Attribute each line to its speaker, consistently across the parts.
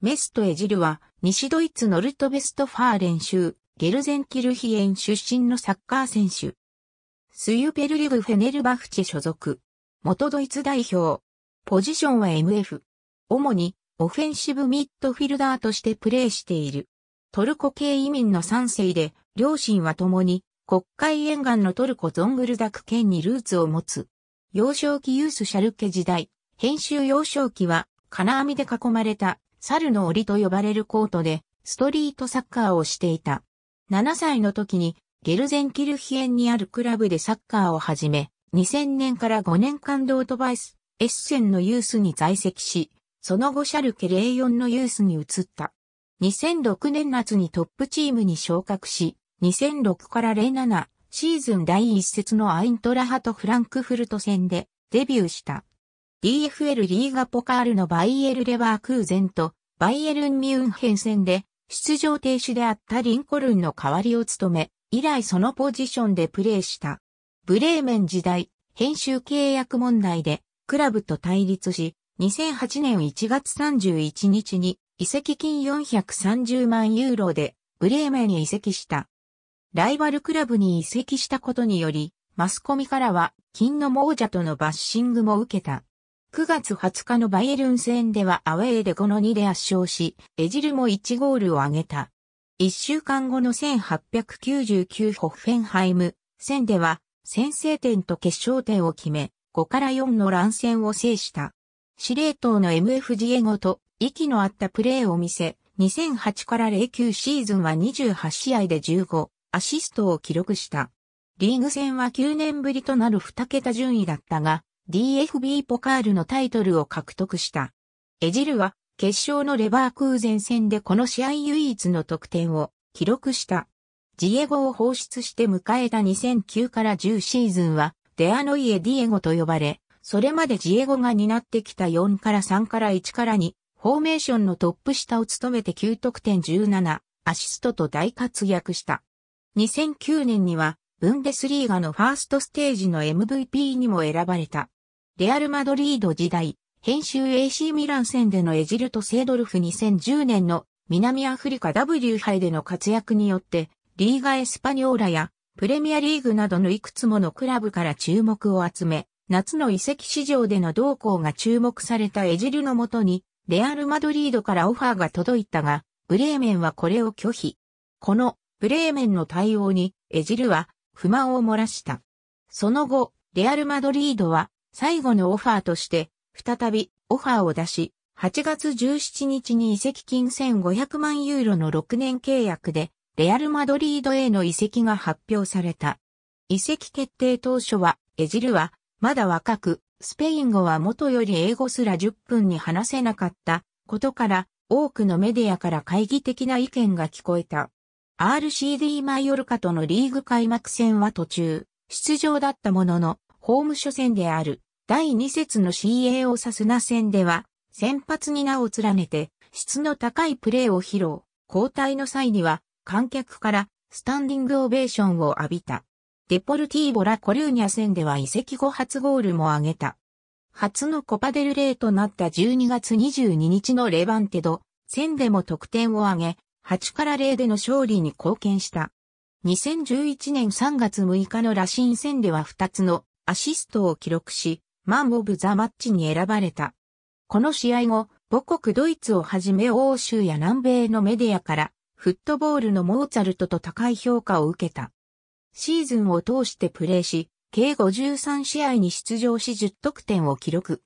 Speaker 1: メストエジルは、西ドイツノルトベストファーレン州、ゲルゼンキルヒエン出身のサッカー選手。スユペルリブ・フェネルバフチェ所属。元ドイツ代表。ポジションは MF。主に、オフェンシブミッドフィルダーとしてプレーしている。トルコ系移民の3世で、両親は共に、国会沿岸のトルコゾングルダク県にルーツを持つ。幼少期ユースシャルケ時代、編集幼少期は、金網で囲まれた猿の檻と呼ばれるコートで、ストリートサッカーをしていた。7歳の時に、ゲルゼンキルヒエンにあるクラブでサッカーを始め、2000年から5年間ドートバイス、エッセンのユースに在籍し、その後シャルケ04のユースに移った。2006年夏にトップチームに昇格し、2006から07シーズン第一節のアイントラハとフランクフルト戦でデビューした。d f l リーガポカールのバイエル・レバークーゼンとバイエルン・ミュンヘン戦で出場停止であったリンコルンの代わりを務め、以来そのポジションでプレーした。ブレーメン時代、編集契約問題でクラブと対立し、2008年1月31日に移籍金430万ユーロでブレーメンに移籍した。ライバルクラブに移籍したことにより、マスコミからは金の亡者とのバッシングも受けた。9月20日のバイエルン戦ではアウェーで5の2で圧勝し、エジルも1ゴールを挙げた。1週間後の1899ホッフェンハイム戦では、先制点と決勝点を決め、5から4の乱戦を制した。司令塔の MF g エゴと息の合ったプレーを見せ、2008から09シーズンは28試合で15アシストを記録した。リーグ戦は9年ぶりとなる2桁順位だったが、DFB ポカールのタイトルを獲得した。エジルは決勝のレバー空前戦でこの試合唯一の得点を記録した。ジエゴを放出して迎えた2009から10シーズンはデアノイエ・ディエゴと呼ばれ、それまでジエゴが担ってきた4から3から1から2、フォーメーションのトップ下を務めて9得点17、アシストと大活躍した。2009年には、ブンデスリーガのファーストステージの MVP にも選ばれた。レアル・マドリード時代、編集 AC ミラン戦でのエジルとセードルフ2010年の南アフリカ W 杯での活躍によって、リーガ・エスパニョーラやプレミアリーグなどのいくつものクラブから注目を集め、夏の遺跡市場での動向が注目されたエジルのもとに、レアル・マドリードからオファーが届いたが、ブレーメンはこれを拒否。このブレーメンの対応にエジルは不満を漏らした。その後、レアル・マドリードは最後のオファーとして、再びオファーを出し、8月17日に移籍金1500万ユーロの6年契約で、レアル・マドリードへの移籍が発表された。移籍決定当初は、エジルは、まだ若く、スペイン語は元より英語すら10分に話せなかったことから、多くのメディアから懐疑的な意見が聞こえた。RCD マイオルカとのリーグ開幕戦は途中、出場だったものの、ホーム初戦である第2節の CA をサスナ戦では、先発に名を連ねて、質の高いプレーを披露、交代の際には、観客からスタンディングオベーションを浴びた。デポルティーボラ・コルーニャ戦では移籍後初ゴールも挙げた。初のコパデルレーとなった12月22日のレバンテド、戦でも得点を挙げ、8から0での勝利に貢献した。2011年3月6日のシン戦では2つのアシストを記録し、マン・オブ・ザ・マッチに選ばれた。この試合後、母国ドイツをはじめ欧州や南米のメディアから、フットボールのモーツァルトと高い評価を受けた。シーズンを通してプレーし、計53試合に出場し10得点を記録。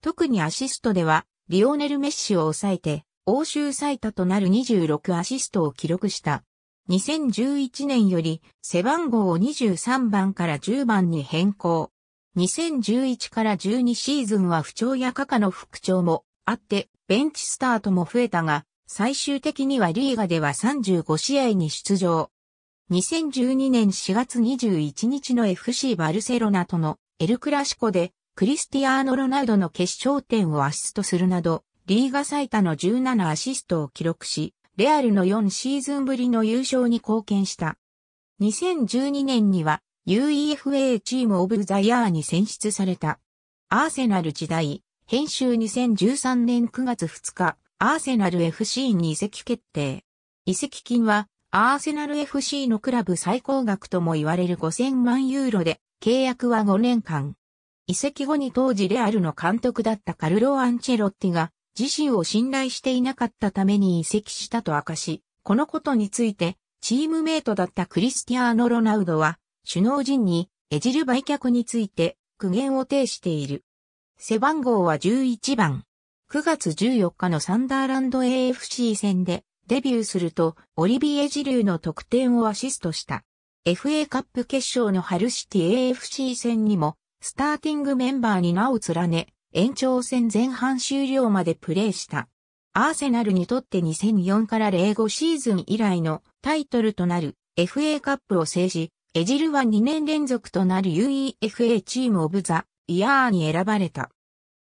Speaker 1: 特にアシストでは、リオネル・メッシを抑えて、欧州最多となる26アシストを記録した。2011年より背番号を23番から10番に変更。2011から12シーズンは不調や過の復調もあって、ベンチスタートも増えたが、最終的にはリーガでは35試合に出場。2012年4月21日の FC バルセロナとのエルクラシコでクリスティアーノ・ロナウドの決勝点をアシストするなど、リーガ最多の17アシストを記録し、レアルの4シーズンぶりの優勝に貢献した。2012年には UEFA チームオブザイヤーに選出された。アーセナル時代、編集2013年9月2日、アーセナル FC に移籍決定。移籍金は、アーセナル FC のクラブ最高額とも言われる5000万ユーロで、契約は5年間。移籍後に当時レアルの監督だったカルロ・アンチェロッティが自身を信頼していなかったために移籍したと明かし、このことについてチームメイトだったクリスティアーノ・ロナウドは首脳陣に、エジル売却について、苦言を呈している。背番号は11番。9月14日のサンダーランド AFC 戦で、デビューすると、オリビエ・ジルの得点をアシストした。FA カップ決勝のハルシティ AFC 戦にも、スターティングメンバーに名を連ね、延長戦前半終了までプレーした。アーセナルにとって2004から05シーズン以来のタイトルとなる FA カップを制し、エジルは2年連続となる UEFA チームオブザイヤーに選ばれた。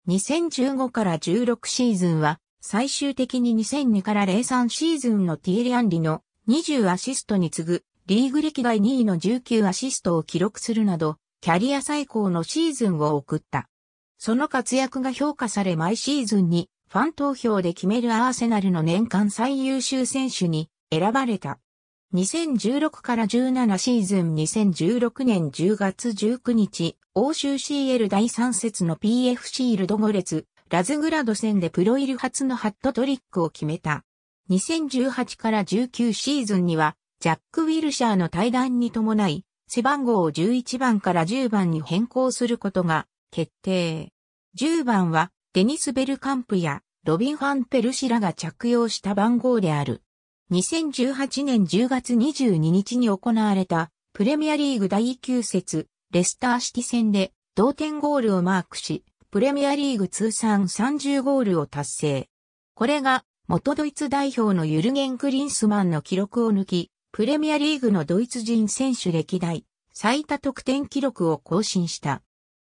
Speaker 1: 2015から16シーズンは最終的に2002から03シーズンのティエリアンリの20アシストに次ぐリーグ歴代2位の19アシストを記録するなどキャリア最高のシーズンを送った。その活躍が評価され毎シーズンにファン投票で決めるアーセナルの年間最優秀選手に選ばれた。2016から17シーズン2016年10月19日、欧州 CL 第3節の PF シールド5列、ラズグラド戦でプロイル初のハットトリックを決めた。2018から19シーズンには、ジャック・ウィルシャーの対談に伴い、背番号を11番から10番に変更することが決定。10番はデニス・ベルカンプやロビン・ファン・ペルシラが着用した番号である。2018年10月22日に行われたプレミアリーグ第9節レスターシティ戦で同点ゴールをマークし、プレミアリーグ通算30ゴールを達成。これが元ドイツ代表のユルゲン・クリンスマンの記録を抜き、プレミアリーグのドイツ人選手歴代最多得点記録を更新した。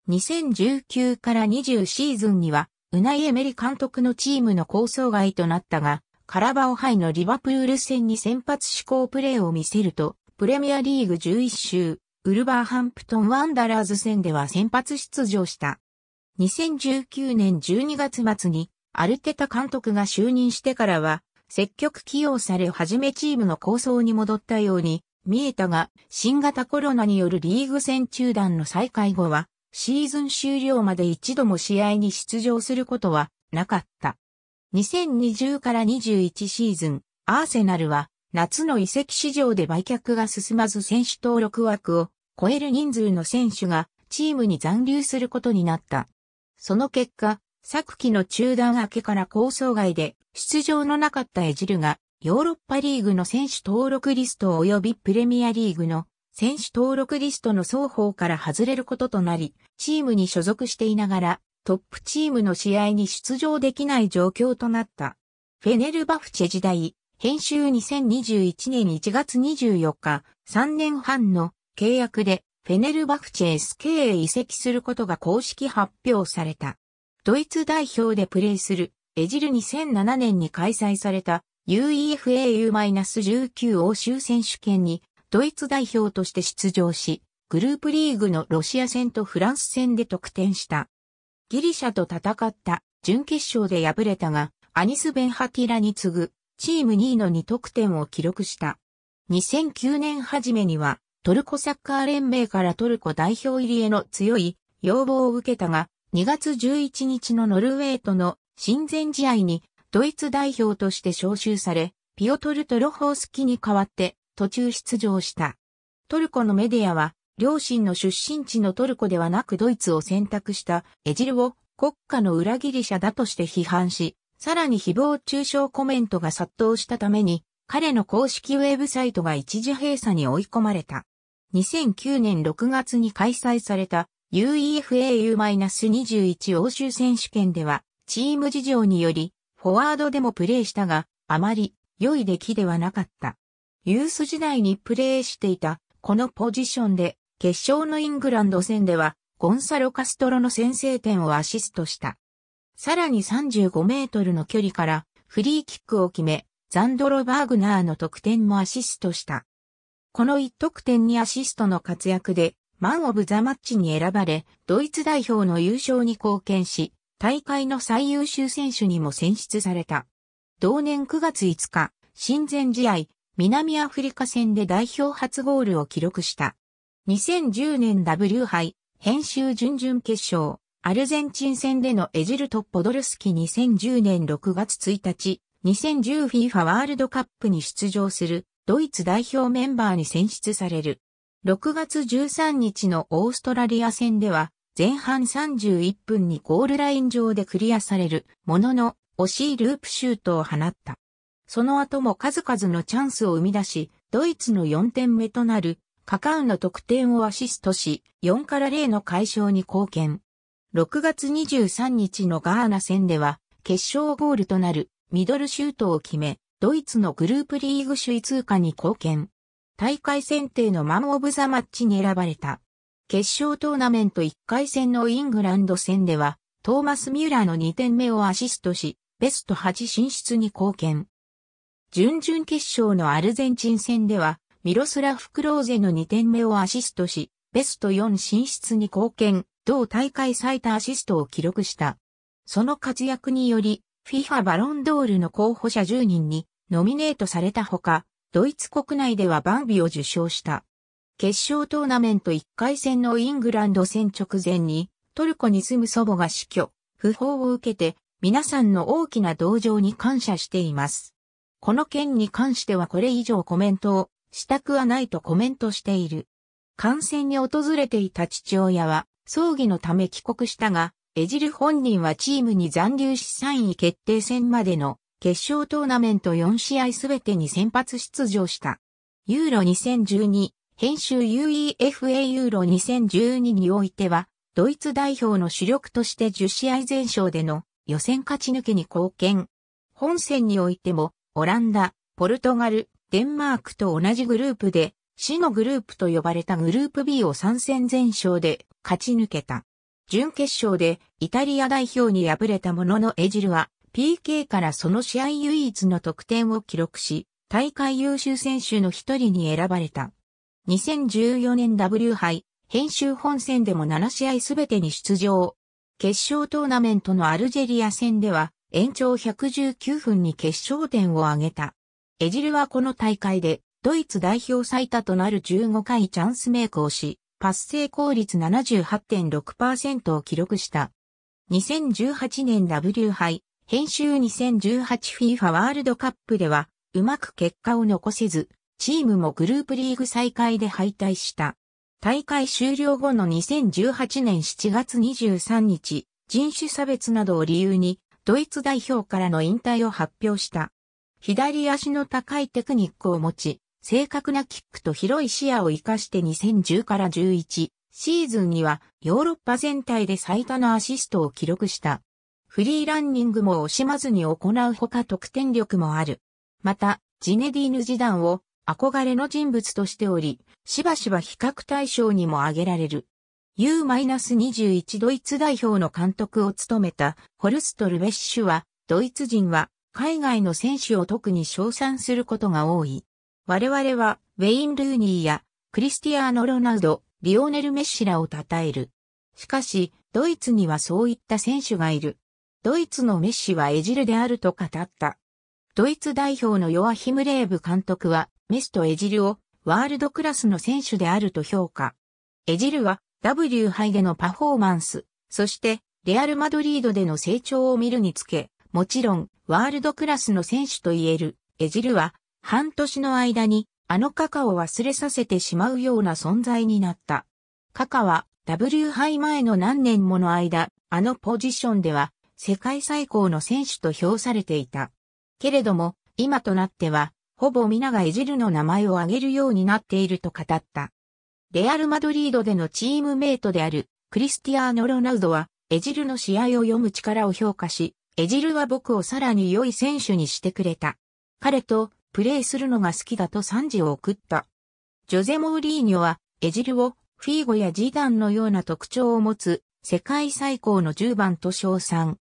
Speaker 1: 2019から20シーズンには、ウナイエメリ監督のチームの構想外となったが、カラバオ杯のリバプール戦に先発志向プレーを見せると、プレミアリーグ11周、ウルバーハンプトンワンダラーズ戦では先発出場した。2019年12月末にアルテタ監督が就任してからは、積極起用され始めチームの構想に戻ったように見えたが、新型コロナによるリーグ戦中断の再開後は、シーズン終了まで一度も試合に出場することはなかった。2020から21シーズン、アーセナルは夏の移籍市場で売却が進まず選手登録枠を超える人数の選手がチームに残留することになった。その結果、昨季の中断明けから構想外で出場のなかったエジルがヨーロッパリーグの選手登録リスト及びプレミアリーグの選手登録リストの双方から外れることとなり、チームに所属していながらトップチームの試合に出場できない状況となった。フェネルバフチェ時代、編集2021年1月24日、3年半の契約でフェネルバフチェ SK へ移籍することが公式発表された。ドイツ代表でプレーするエジル2007年に開催された UEFAU-19 欧州選手権にドイツ代表として出場し、グループリーグのロシア戦とフランス戦で得点した。ギリシャと戦った準決勝で敗れたが、アニス・ベンハティラに次ぐチーム2位の2得点を記録した。2009年初めにはトルコサッカー連盟からトルコ代表入りへの強い要望を受けたが、2月11日のノルウェーとの親善試合にドイツ代表として招集され、ピオトル・トロホースキに代わって途中出場した。トルコのメディアは両親の出身地のトルコではなくドイツを選択したエジルを国家の裏切り者だとして批判し、さらに誹謗中傷コメントが殺到したために、彼の公式ウェブサイトが一時閉鎖に追い込まれた。2009年6月に開催された UEFAU-21 欧州選手権では、チーム事情により、フォワードでもプレーしたが、あまり良い出来ではなかった。ユース時代にプレーしていた、このポジションで決勝のイングランド戦では、ゴンサロ・カストロの先制点をアシストした。さらに35メートルの距離からフリーキックを決め、ザンドロ・バーグナーの得点もアシストした。この1得点にアシストの活躍で、マン・オブ・ザ・マッチに選ばれ、ドイツ代表の優勝に貢献し、大会の最優秀選手にも選出された。同年9月5日、親善試合、南アフリカ戦で代表初ゴールを記録した。2010年 W 杯、編集準々決勝、アルゼンチン戦でのエジルト・ポドルスキ2010年6月1日、2010FIFA ワールドカップに出場するドイツ代表メンバーに選出される。6月13日のオーストラリア戦では、前半31分にゴールライン上でクリアされるものの惜しいループシュートを放った。その後も数々のチャンスを生み出し、ドイツの4点目となるカカウンの得点をアシストし、4から0の解消に貢献。6月23日のガーナ戦では、決勝ゴールとなるミドルシュートを決め、ドイツのグループリーグ首位通過に貢献。大会選定のマンオブザマッチに選ばれた。決勝トーナメント1回戦のイングランド戦では、トーマス・ミューラーの2点目をアシストし、ベスト8進出に貢献。準々決勝のアルゼンチン戦では、ミロスラフ・クローゼの2点目をアシストし、ベスト4進出に貢献、同大会最多アシストを記録した。その活躍により、FIFA バロンドールの候補者10人にノミネートされたほか、ドイツ国内ではバンビを受賞した。決勝トーナメント1回戦のイングランド戦直前に、トルコに住む祖母が死去、不法を受けて、皆さんの大きな同情に感謝しています。この件に関してはこれ以上コメントをしたくはないとコメントしている。感染に訪れていた父親は、葬儀のため帰国したが、エジル本人はチームに残留し3位決定戦までの決勝トーナメント4試合すべてに先発出場した。ユーロ2012、編集 UEFA ユーロ2012においては、ドイツ代表の主力として10試合全勝での予選勝ち抜けに貢献。本戦においても、オランダ、ポルトガル、デンマークと同じグループで、死のグループと呼ばれたグループ B を参戦全勝で勝ち抜けた。準決勝でイタリア代表に敗れたもののエジルは PK からその試合唯一の得点を記録し、大会優秀選手の一人に選ばれた。2014年 W 杯、編集本戦でも7試合すべてに出場。決勝トーナメントのアルジェリア戦では、延長119分に決勝点を挙げた。エジルはこの大会で、ドイツ代表最多となる15回チャンスメイクをし、パス成功率78.6%を記録した。2018年 W 杯、編集 2018FIFA ワールドカップでは、うまく結果を残せず、チームもグループリーグ再開で敗退した。大会終了後の2018年7月23日、人種差別などを理由に、ドイツ代表からの引退を発表した。左足の高いテクニックを持ち、正確なキックと広い視野を活かして2010から11シーズンにはヨーロッパ全体で最多のアシストを記録した。フリーランニングも惜しまずに行うほか得点力もある。また、ジネディーヌ時代を憧れの人物としており、しばしば比較対象にも挙げられる。U-21 ドイツ代表の監督を務めたホルスト・ルベッシュは、ドイツ人は海外の選手を特に称賛することが多い。我々は、ウェイン・ルーニーや、クリスティアーノ・ロナウド、リオネル・メッシらを称える。しかし、ドイツにはそういった選手がいる。ドイツのメッシはエジルであると語った。ドイツ代表のヨアヒム・レーブ監督は、メスとエジルをワールドクラスの選手であると評価。エジルは W 杯でのパフォーマンス、そしてレアル・マドリードでの成長を見るにつけ、もちろん、ワールドクラスの選手と言える、エジルは、半年の間に、あのカカを忘れさせてしまうような存在になった。カカは、W 杯前の何年もの間、あのポジションでは、世界最高の選手と評されていた。けれども、今となっては、ほぼ皆がエジルの名前を挙げるようになっていると語った。レアル・マドリードでのチームメイトであるクリスティアーノ・ロナウドは、エジルの試合を読む力を評価し、エジルは僕をさらに良い選手にしてくれた。彼とプレーするのが好きだと賛辞を送った。ジョゼ・モーリーニョは、エジルをフィーゴやジダンのような特徴を持つ世界最高の10番と称賛。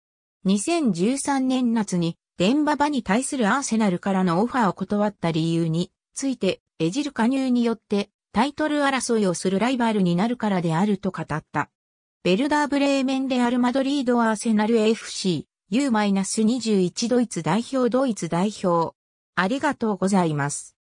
Speaker 1: 2013年夏にデンババに対するアーセナルからのオファーを断った理由についてエジル加入によってタイトル争いをするライバルになるからであると語った。ベルダーブレーメンレアルマドリードアーセナル FC U-21 ドイツ代表ドイツ代表。ありがとうございます。